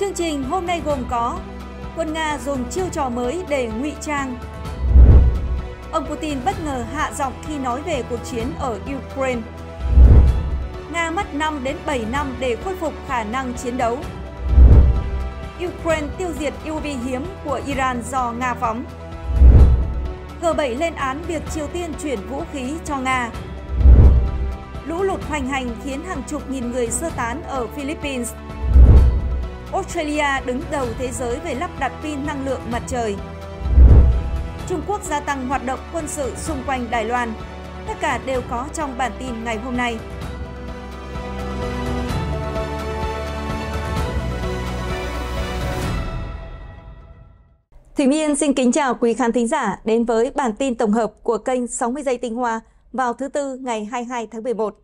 Chương trình hôm nay gồm có quân Nga dùng chiêu trò mới để ngụy trang. Ông Putin bất ngờ hạ giọng khi nói về cuộc chiến ở Ukraine. Nga mất 5 đến 7 năm để khôi phục khả năng chiến đấu. Ukraine tiêu diệt UV hiếm của Iran do Nga phóng. G7 lên án việc Triều Tiên chuyển vũ khí cho Nga. Lũ lụt hoành hành khiến hàng chục nghìn người sơ tán ở Philippines. Australia đứng đầu thế giới về lắp đặt pin năng lượng mặt trời. Trung Quốc gia tăng hoạt động quân sự xung quanh Đài Loan. Tất cả đều có trong bản tin ngày hôm nay. Thủy Miên xin kính chào quý khán thính giả đến với bản tin tổng hợp của kênh 60 giây tinh hoa vào thứ tư ngày 22 tháng 11.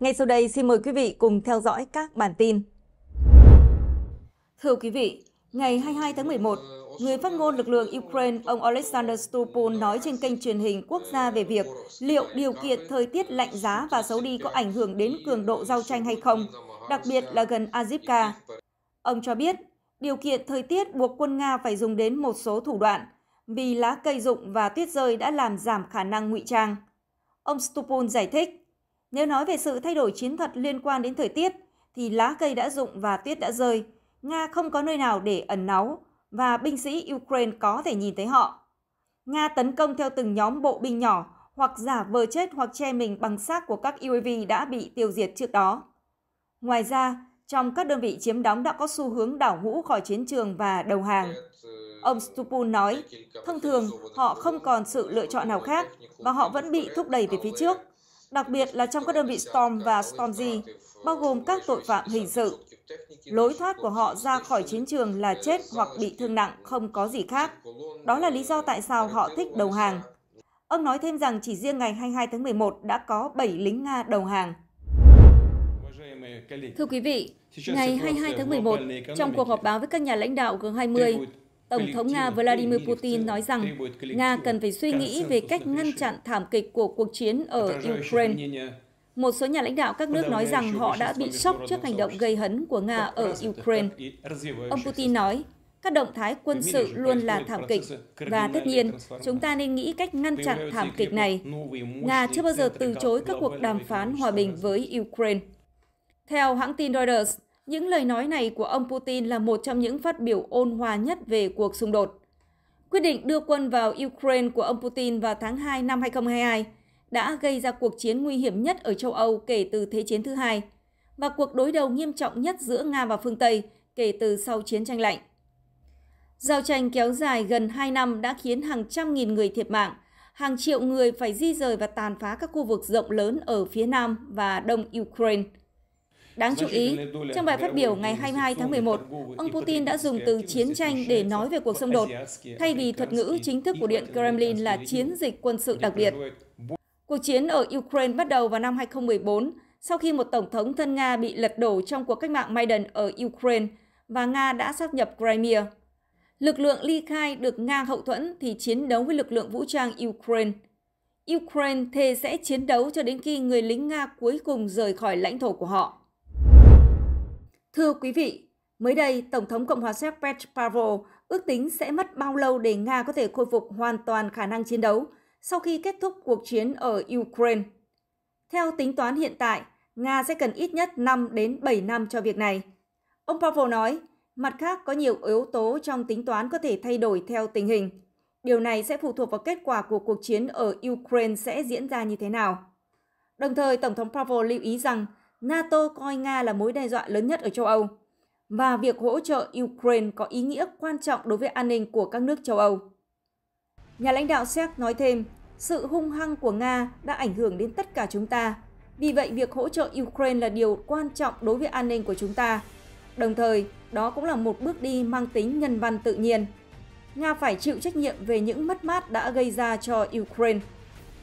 Ngay sau đây xin mời quý vị cùng theo dõi các bản tin. Thưa quý vị, ngày 22 tháng 11, người phát ngôn lực lượng Ukraine ông Alexander Stupul nói trên kênh truyền hình quốc gia về việc liệu điều kiện thời tiết lạnh giá và xấu đi có ảnh hưởng đến cường độ giao tranh hay không, đặc biệt là gần Azivka. Ông cho biết, điều kiện thời tiết buộc quân Nga phải dùng đến một số thủ đoạn, vì lá cây rụng và tuyết rơi đã làm giảm khả năng ngụy trang. Ông Stupul giải thích, nếu nói về sự thay đổi chiến thuật liên quan đến thời tiết, thì lá cây đã rụng và tuyết đã rơi – Nga không có nơi nào để ẩn náu và binh sĩ Ukraine có thể nhìn thấy họ. Nga tấn công theo từng nhóm bộ binh nhỏ hoặc giả vờ chết hoặc che mình bằng xác của các UAV đã bị tiêu diệt trước đó. Ngoài ra, trong các đơn vị chiếm đóng đã có xu hướng đảo ngũ khỏi chiến trường và đầu hàng. Ông Stupun nói, thông thường họ không còn sự lựa chọn nào khác và họ vẫn bị thúc đẩy về phía trước, đặc biệt là trong các đơn vị Storm và Stormzy, bao gồm các tội phạm hình sự. Lối thoát của họ ra khỏi chiến trường là chết hoặc bị thương nặng, không có gì khác. Đó là lý do tại sao họ thích đầu hàng. Ông nói thêm rằng chỉ riêng ngày 22 tháng 11 đã có 7 lính Nga đầu hàng. Thưa quý vị, ngày 22 tháng 11, trong cuộc họp báo với các nhà lãnh đạo G20, Tổng thống Nga Vladimir Putin nói rằng Nga cần phải suy nghĩ về cách ngăn chặn thảm kịch của cuộc chiến ở Ukraine một số nhà lãnh đạo các nước nói rằng họ đã bị sốc trước hành động gây hấn của Nga ở Ukraine. Ông Putin nói, các động thái quân sự luôn là thảm kịch và tất nhiên chúng ta nên nghĩ cách ngăn chặn thảm kịch này. Nga chưa bao giờ từ chối các cuộc đàm phán hòa bình với Ukraine. Theo hãng tin Reuters, những lời nói này của ông Putin là một trong những phát biểu ôn hòa nhất về cuộc xung đột. Quyết định đưa quân vào Ukraine của ông Putin vào tháng 2 năm 2022 đã gây ra cuộc chiến nguy hiểm nhất ở châu Âu kể từ Thế chiến thứ hai và cuộc đối đầu nghiêm trọng nhất giữa Nga và phương Tây kể từ sau chiến tranh lạnh. Giao tranh kéo dài gần 2 năm đã khiến hàng trăm nghìn người thiệt mạng, hàng triệu người phải di rời và tàn phá các khu vực rộng lớn ở phía Nam và Đông Ukraine. Đáng chú ý, trong bài phát biểu ngày 22 tháng 11, ông Putin đã dùng từ chiến tranh để nói về cuộc xung đột, thay vì thuật ngữ chính thức của Điện Kremlin là chiến dịch quân sự đặc biệt. Cuộc chiến ở Ukraine bắt đầu vào năm 2014 sau khi một tổng thống thân Nga bị lật đổ trong cuộc cách mạng Maidan ở Ukraine và Nga đã sáp nhập Crimea. Lực lượng ly khai được Nga hậu thuẫn thì chiến đấu với lực lượng vũ trang Ukraine. Ukraine thề sẽ chiến đấu cho đến khi người lính Nga cuối cùng rời khỏi lãnh thổ của họ. Thưa quý vị, mới đây, Tổng thống Cộng hòa Séc Petr Pavel ước tính sẽ mất bao lâu để Nga có thể khôi phục hoàn toàn khả năng chiến đấu – sau khi kết thúc cuộc chiến ở Ukraine. Theo tính toán hiện tại, Nga sẽ cần ít nhất 5 đến 7 năm cho việc này. Ông Pavel nói, mặt khác có nhiều yếu tố trong tính toán có thể thay đổi theo tình hình. Điều này sẽ phụ thuộc vào kết quả của cuộc chiến ở Ukraine sẽ diễn ra như thế nào. Đồng thời, Tổng thống Pavel lưu ý rằng NATO coi Nga là mối đe dọa lớn nhất ở châu Âu và việc hỗ trợ Ukraine có ý nghĩa quan trọng đối với an ninh của các nước châu Âu. Nhà lãnh đạo Séc nói thêm, sự hung hăng của Nga đã ảnh hưởng đến tất cả chúng ta. Vì vậy, việc hỗ trợ Ukraine là điều quan trọng đối với an ninh của chúng ta. Đồng thời, đó cũng là một bước đi mang tính nhân văn tự nhiên. Nga phải chịu trách nhiệm về những mất mát đã gây ra cho Ukraine.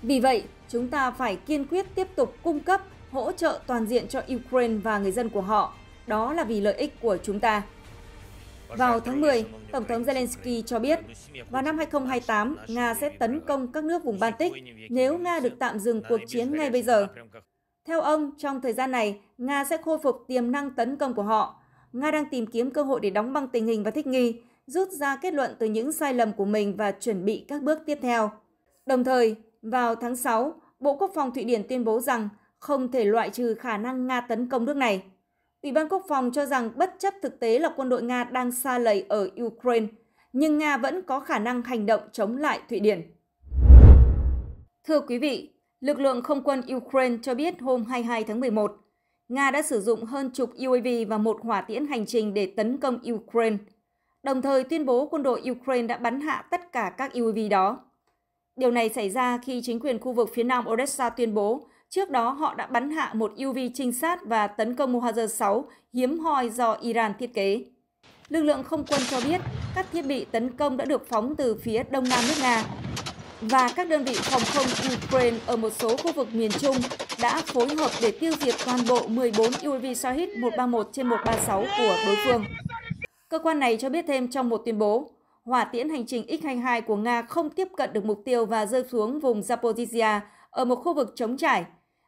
Vì vậy, chúng ta phải kiên quyết tiếp tục cung cấp, hỗ trợ toàn diện cho Ukraine và người dân của họ. Đó là vì lợi ích của chúng ta. Vào tháng 10, Tổng thống Zelensky cho biết, vào năm 2028, Nga sẽ tấn công các nước vùng Baltic nếu Nga được tạm dừng cuộc chiến ngay bây giờ. Theo ông, trong thời gian này, Nga sẽ khôi phục tiềm năng tấn công của họ. Nga đang tìm kiếm cơ hội để đóng băng tình hình và thích nghi, rút ra kết luận từ những sai lầm của mình và chuẩn bị các bước tiếp theo. Đồng thời, vào tháng 6, Bộ Quốc phòng Thụy Điển tuyên bố rằng không thể loại trừ khả năng Nga tấn công nước này. Ủy ban Quốc phòng cho rằng bất chấp thực tế là quân đội Nga đang xa lầy ở Ukraine, nhưng Nga vẫn có khả năng hành động chống lại Thụy Điển. Thưa quý vị, lực lượng không quân Ukraine cho biết hôm 22 tháng 11, Nga đã sử dụng hơn chục UAV và một hỏa tiễn hành trình để tấn công Ukraine, đồng thời tuyên bố quân đội Ukraine đã bắn hạ tất cả các UAV đó. Điều này xảy ra khi chính quyền khu vực phía nam Odessa tuyên bố Trước đó, họ đã bắn hạ một UV trinh sát và tấn công Mohazer 6 hiếm hoi do Iran thiết kế. Lực lượng không quân cho biết các thiết bị tấn công đã được phóng từ phía đông nam nước Nga và các đơn vị phòng không Ukraine ở một số khu vực miền Trung đã phối hợp để tiêu diệt toàn bộ 14 UAV Shahid 131 trên 136 của đối phương. Cơ quan này cho biết thêm trong một tuyên bố, hỏa tiễn hành trình X-22 của Nga không tiếp cận được mục tiêu và rơi xuống vùng Zaporizhia ở một khu vực trống trải,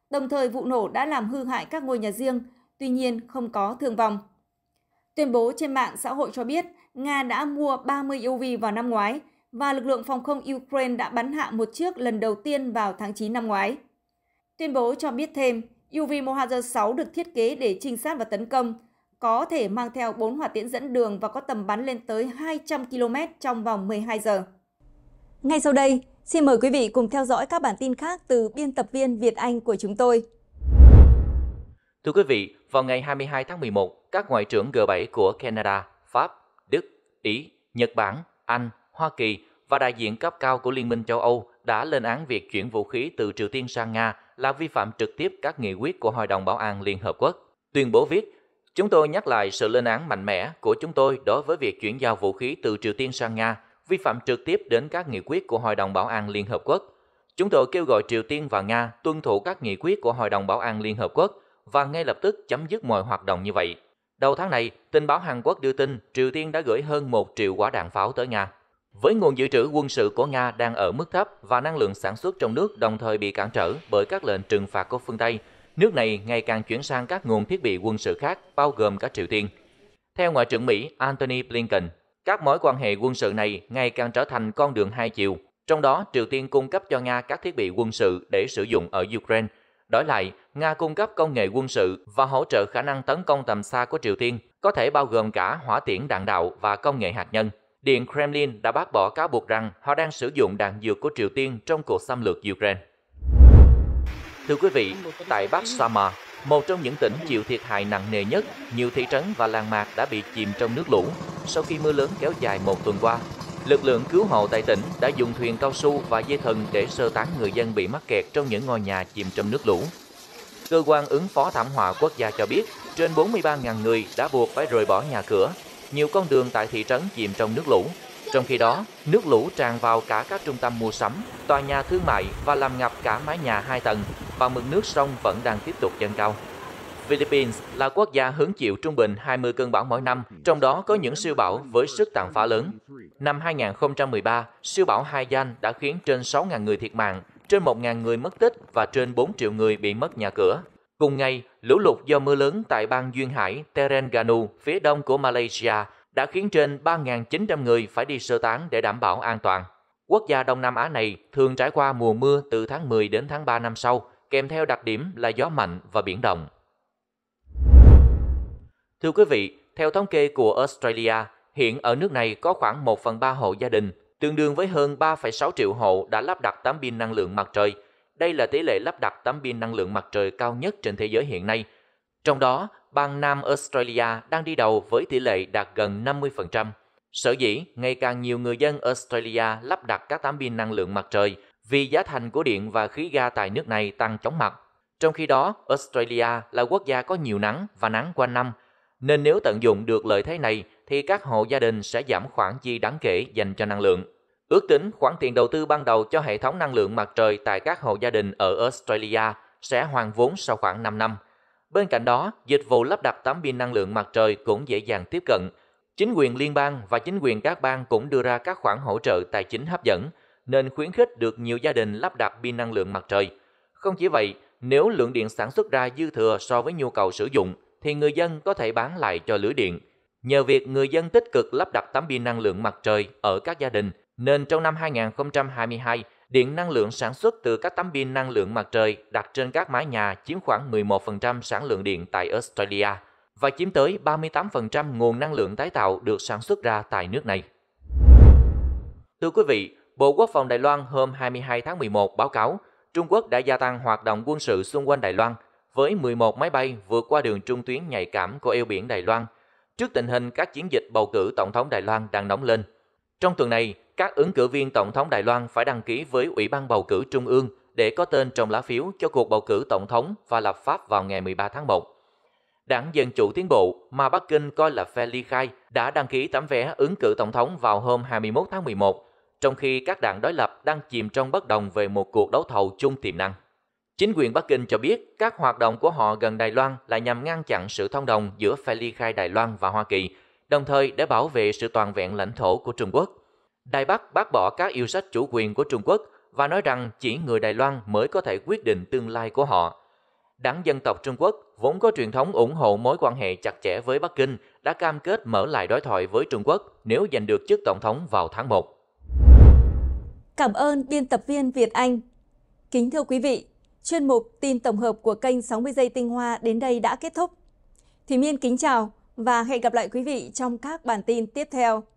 Đồng thời vụ nổ đã làm hư hại các ngôi nhà riêng, tuy nhiên không có thương vong. Tuyên bố trên mạng xã hội cho biết Nga đã mua 30 Uv vào năm ngoái và lực lượng phòng không Ukraine đã bắn hạ một chiếc lần đầu tiên vào tháng 9 năm ngoái. Tuyên bố cho biết thêm, Uv Mohajer 6 được thiết kế để trinh sát và tấn công, có thể mang theo 4 hỏa tiễn dẫn đường và có tầm bắn lên tới 200 km trong vòng 12 giờ. Ngay sau đây, Xin mời quý vị cùng theo dõi các bản tin khác từ biên tập viên Việt Anh của chúng tôi. Thưa quý vị, vào ngày 22 tháng 11, các ngoại trưởng G7 của Canada, Pháp, Đức, Ý, Nhật Bản, Anh, Hoa Kỳ và đại diện cấp cao của Liên minh châu Âu đã lên án việc chuyển vũ khí từ Triều Tiên sang Nga là vi phạm trực tiếp các nghị quyết của Hội đồng Bảo an Liên Hợp Quốc. Tuyên bố viết, Chúng tôi nhắc lại sự lên án mạnh mẽ của chúng tôi đối với việc chuyển giao vũ khí từ Triều Tiên sang Nga vi phạm trực tiếp đến các nghị quyết của Hội đồng Bảo an Liên Hợp Quốc. Chúng tôi kêu gọi Triều Tiên và Nga tuân thủ các nghị quyết của Hội đồng Bảo an Liên Hợp Quốc và ngay lập tức chấm dứt mọi hoạt động như vậy. Đầu tháng này, tình báo Hàn Quốc đưa tin Triều Tiên đã gửi hơn 1 triệu quả đạn pháo tới Nga. Với nguồn dự trữ quân sự của Nga đang ở mức thấp và năng lượng sản xuất trong nước đồng thời bị cản trở bởi các lệnh trừng phạt của phương Tây, nước này ngày càng chuyển sang các nguồn thiết bị quân sự khác, bao gồm cả Triều Tiên. Theo Ngoại trưởng Mỹ Antony Blinken, các mối quan hệ quân sự này ngày càng trở thành con đường hai chiều, trong đó Triều Tiên cung cấp cho Nga các thiết bị quân sự để sử dụng ở Ukraine. Đổi lại, Nga cung cấp công nghệ quân sự và hỗ trợ khả năng tấn công tầm xa của Triều Tiên, có thể bao gồm cả hỏa tiễn đạn đạo và công nghệ hạt nhân. Điện Kremlin đã bác bỏ cáo buộc rằng họ đang sử dụng đạn dược của Triều Tiên trong cuộc xâm lược Ukraine. Thưa quý vị, tại Bắc Sama, một trong những tỉnh chịu thiệt hại nặng nề nhất, nhiều thị trấn và làng mạc đã bị chìm trong nước lũ, sau khi mưa lớn kéo dài một tuần qua. Lực lượng cứu hộ tại tỉnh đã dùng thuyền cao su và dây thừng để sơ tán người dân bị mắc kẹt trong những ngôi nhà chìm trong nước lũ. Cơ quan ứng phó thảm họa quốc gia cho biết, trên 43.000 người đã buộc phải rời bỏ nhà cửa, nhiều con đường tại thị trấn chìm trong nước lũ. Trong khi đó, nước lũ tràn vào cả các trung tâm mua sắm, tòa nhà thương mại và làm ngập cả mái nhà hai tầng và mực nước sông vẫn đang tiếp tục dâng cao. Philippines là quốc gia hứng chịu trung bình 20 cơn bão mỗi năm, trong đó có những siêu bão với sức tàn phá lớn. Năm 2013, siêu bão Haiyan đã khiến trên 6.000 người thiệt mạng, trên 1.000 người mất tích và trên 4 triệu người bị mất nhà cửa. Cùng ngày, lũ lụt do mưa lớn tại bang Duyên Hải Terengganu, phía đông của Malaysia, đã khiến trên 3.900 người phải đi sơ tán để đảm bảo an toàn. Quốc gia Đông Nam Á này thường trải qua mùa mưa từ tháng 10 đến tháng 3 năm sau, kèm theo đặc điểm là gió mạnh và biển động. Thưa quý vị, theo thống kê của Australia, hiện ở nước này có khoảng 1 phần 3 hộ gia đình, tương đương với hơn 3,6 triệu hộ đã lắp đặt tấm pin năng lượng mặt trời. Đây là tỷ lệ lắp đặt tấm pin năng lượng mặt trời cao nhất trên thế giới hiện nay. Trong đó, bang Nam Australia đang đi đầu với tỷ lệ đạt gần 50%. Sở dĩ, ngày càng nhiều người dân Australia lắp đặt các tấm pin năng lượng mặt trời vì giá thành của điện và khí ga tại nước này tăng chóng mặt. Trong khi đó, Australia là quốc gia có nhiều nắng và nắng quanh năm – nên nếu tận dụng được lợi thế này thì các hộ gia đình sẽ giảm khoản chi đáng kể dành cho năng lượng. Ước tính khoản tiền đầu tư ban đầu cho hệ thống năng lượng mặt trời tại các hộ gia đình ở Australia sẽ hoàn vốn sau khoảng 5 năm. Bên cạnh đó, dịch vụ lắp đặt tấm pin năng lượng mặt trời cũng dễ dàng tiếp cận. Chính quyền liên bang và chính quyền các bang cũng đưa ra các khoản hỗ trợ tài chính hấp dẫn, nên khuyến khích được nhiều gia đình lắp đặt pin năng lượng mặt trời. Không chỉ vậy, nếu lượng điện sản xuất ra dư thừa so với nhu cầu sử dụng, thì người dân có thể bán lại cho lưới điện. Nhờ việc người dân tích cực lắp đặt tấm pin năng lượng mặt trời ở các gia đình, nên trong năm 2022, điện năng lượng sản xuất từ các tấm pin năng lượng mặt trời đặt trên các mái nhà chiếm khoảng 11% sản lượng điện tại Australia và chiếm tới 38% nguồn năng lượng tái tạo được sản xuất ra tại nước này. Thưa quý vị, Bộ Quốc phòng Đài Loan hôm 22 tháng 11 báo cáo Trung Quốc đã gia tăng hoạt động quân sự xung quanh Đài Loan – với 11 máy bay vượt qua đường trung tuyến nhạy cảm của eo biển Đài Loan, trước tình hình các chiến dịch bầu cử tổng thống Đài Loan đang nóng lên. Trong tuần này, các ứng cử viên tổng thống Đài Loan phải đăng ký với Ủy ban bầu cử Trung ương để có tên trong lá phiếu cho cuộc bầu cử tổng thống và lập pháp vào ngày 13 tháng 1. Đảng Dân Chủ Tiến Bộ, mà Bắc Kinh coi là phe ly khai, đã đăng ký tấm vé ứng cử tổng thống vào hôm 21 tháng 11, trong khi các đảng đối lập đang chìm trong bất đồng về một cuộc đấu thầu chung tiềm năng. Chính quyền Bắc Kinh cho biết các hoạt động của họ gần Đài Loan là nhằm ngăn chặn sự thông đồng giữa phe ly khai Đài Loan và Hoa Kỳ, đồng thời để bảo vệ sự toàn vẹn lãnh thổ của Trung Quốc. Đài Bắc bác bỏ các yêu sách chủ quyền của Trung Quốc và nói rằng chỉ người Đài Loan mới có thể quyết định tương lai của họ. Đảng Dân tộc Trung Quốc vốn có truyền thống ủng hộ mối quan hệ chặt chẽ với Bắc Kinh đã cam kết mở lại đối thoại với Trung Quốc nếu giành được chức tổng thống vào tháng 1. Cảm ơn biên tập viên Việt Anh. Kính thưa quý vị, Chuyên mục tin tổng hợp của kênh 60 giây tinh hoa đến đây đã kết thúc. Thủy Miên kính chào và hẹn gặp lại quý vị trong các bản tin tiếp theo.